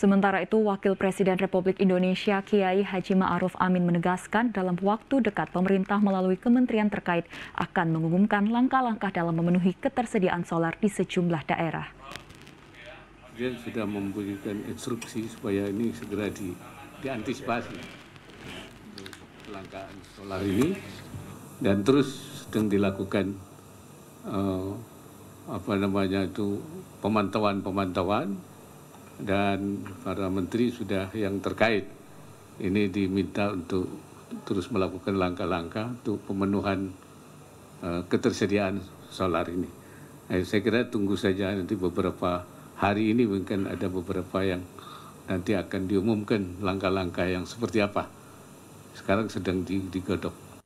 Sementara itu, Wakil Presiden Republik Indonesia Kiai Haji Ma'ruf Amin menegaskan dalam waktu dekat pemerintah melalui kementerian terkait akan mengumumkan langkah-langkah dalam memenuhi ketersediaan solar di sejumlah daerah. Dia sudah memberikan instruksi supaya ini segera di, diantisipasi langkah solar ini dan terus sedang dilakukan uh, apa namanya itu pemantauan-pemantauan dan para menteri sudah yang terkait ini diminta untuk terus melakukan langkah-langkah untuk pemenuhan uh, ketersediaan solar ini. Nah, saya kira tunggu saja nanti beberapa hari ini mungkin ada beberapa yang nanti akan diumumkan langkah-langkah yang seperti apa. Sekarang sedang digodok.